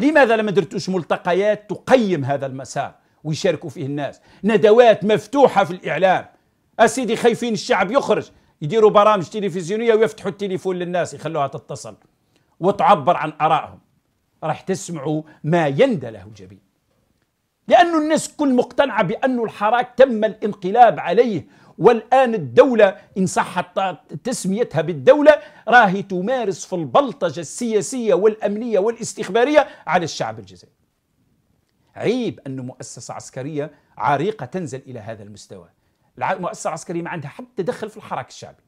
لماذا لم درتوش ملتقيات تقيم هذا المسار ويشاركوا فيه الناس ندوات مفتوحة في الإعلام أسيدي خايفين الشعب يخرج يديروا برامج تلفزيونية ويفتحوا التليفون للناس يخلوها تتصل وتعبر عن آرائهم راح تسمعوا ما يندى له جبين لأن الناس كل مقتنعة بأن الحراك تم الانقلاب عليه والآن الدولة إن صح تسميتها بالدولة راهي تمارس في البلطجة السياسية والأمنية والاستخبارية على الشعب الجزائري عيب أن مؤسسة عسكرية عريقة تنزل إلى هذا المستوى المؤسسة العسكرية ما عندها حتى دخل في الحراك الشعبي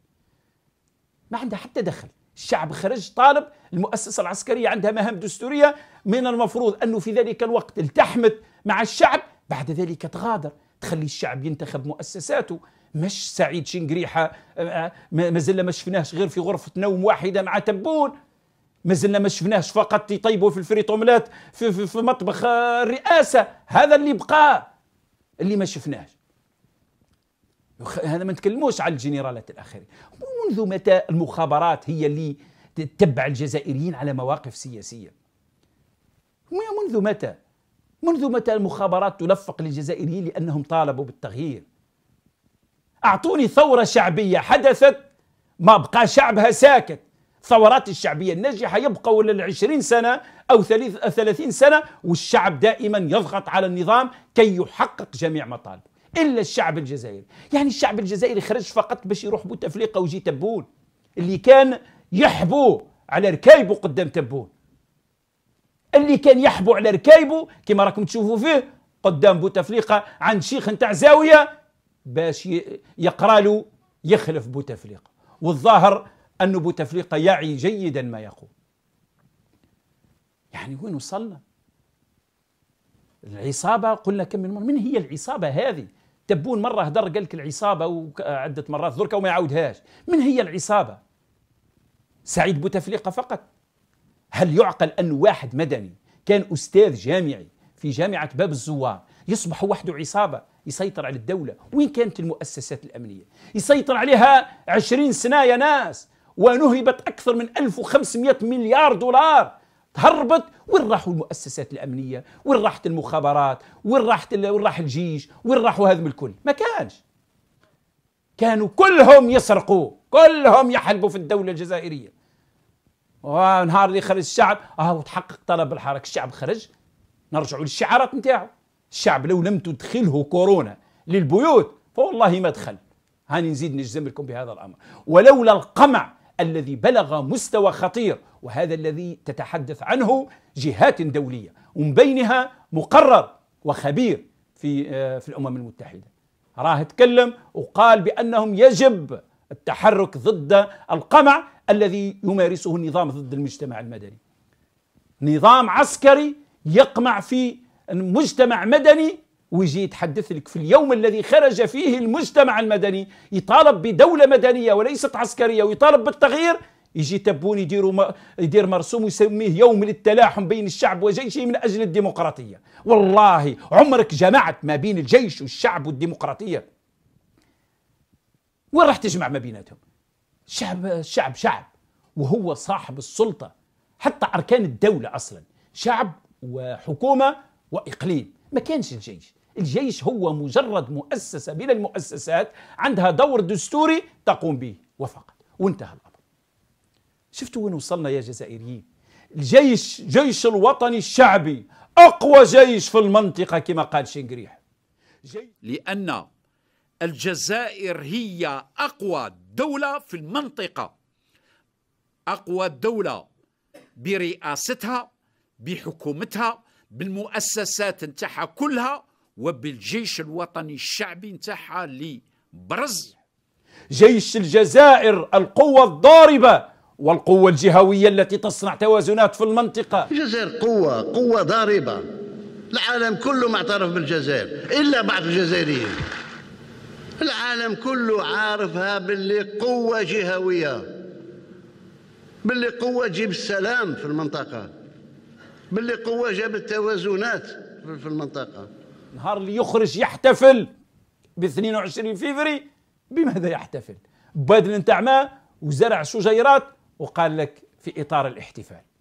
ما عندها حتى دخل الشعب خرج طالب المؤسسة العسكرية عندها مهام دستورية من المفروض أنه في ذلك الوقت التحمت مع الشعب بعد ذلك تغادر تخلي الشعب ينتخب مؤسساته مش سعيد شنقريحة آه، آه، ما زلنا ما شفناهش غير في غرفة نوم واحدة مع تبون ما زلنا ما شفناهش فقط يطيبوا في الفريط اوملات في, في, في مطبخ آه، الرئاسة هذا اللي بقى اللي ما شفناهش هذا ما نتكلموش على الجنرالات الآخرين منذ متى المخابرات هي اللي تتبع الجزائريين على مواقف سياسية منذ متى منذ متى المخابرات تلفق للجزائريين لأنهم طالبوا بالتغيير أعطوني ثورة شعبية حدثت ما بقى شعبها ساكت الثورات الشعبية الناجحة يبقوا للعشرين سنة أو ثلاثين سنة والشعب دائما يضغط على النظام كي يحقق جميع مطالبه إلا الشعب الجزائري يعني الشعب الجزائري خرج فقط باش يروح بوتفليقة ويجي تبون اللي كان يحبو على ركايبه قدام تبون اللي كان يحبو على ركايبه كما راكم تشوفوا فيه قدام بوتفليقة عند شيخ نتاع زاوية باش يقرا له يخلف بوتفليقه والظاهر أن بوتفليقه يعي جيدا ما يقول يعني وين وصلنا العصابة قلنا كم من مرة من هي العصابة هذه تبون مرة هدر قال لك العصابة وعدة مرات ذركة وما يعاودهاش من هي العصابة سعيد بوتفليقة فقط هل يعقل أن واحد مدني كان أستاذ جامعي في جامعة باب الزوار يصبح وحده عصابة يسيطر على الدولة وين كانت المؤسسات الأمنية يسيطر عليها عشرين سنة يا ناس ونهبت أكثر من 1500 مليار دولار تهربت وين راحوا المؤسسات الأمنية وين راحت المخابرات وين راحت وين راح الجيش وين راحوا هذم الكل ما كانش كانوا كلهم يسرقوا كلهم يحلبوا في الدولة الجزائرية ونهار آه، اللي خرج الشعب اه وتحقق طلب الحركة الشعب خرج نرجعوا للشعارات نتاعو الشعب لو لم تدخله كورونا للبيوت فوالله ما دخل هاني نزيد نجزم لكم بهذا الأمر ولولا القمع الذي بلغ مستوى خطير وهذا الذي تتحدث عنه جهات دولية ومن بينها مقرر وخبير في آه، في الأمم المتحدة راه تكلم وقال بأنهم يجب التحرك ضد القمع الذي يمارسه النظام ضد المجتمع المدني نظام عسكري يقمع في مجتمع مدني ويجي يتحدث لك في اليوم الذي خرج فيه المجتمع المدني يطالب بدولة مدنية وليست عسكرية ويطالب بالتغيير يجي تبون يديروا يدير مرسوم ويسميه يوم للتلاحم بين الشعب وجيشه من اجل الديمقراطيه، والله عمرك جمعت ما بين الجيش والشعب والديمقراطيه. وين راح تجمع ما بيناتهم؟ الشعب الشعب شعب وهو صاحب السلطه حتى اركان الدوله اصلا شعب وحكومه واقليم ما كانش الجيش الجيش هو مجرد مؤسسه من المؤسسات عندها دور دستوري تقوم به وفقط وانتهى الامر شفتوا وين وصلنا يا جزائريين الجيش جيش الوطني الشعبي اقوى جيش في المنطقه كما قال شنقريح لان الجزائر هي اقوى دوله في المنطقه اقوى دوله برئاستها بحكومتها بالمؤسسات نتاعها كلها وبالجيش الوطني الشعبي نتاعها اللي برز جيش الجزائر القوة الضاربة والقوة الجهوية التي تصنع توازنات في المنطقة الجزائر قوة قوة ضاربة العالم كله معترف بالجزائر إلا بعض الجزائريين العالم كله عارفها باللي قوة جهوية باللي قوة تجيب السلام في المنطقة باللي قوة جابت توازنات في المنطقة نهار اللي يخرج يحتفل ب 22 فيفري بماذا يحتفل؟ بدل نتاع ماء وزرع شجيرات وقال لك في إطار الاحتفال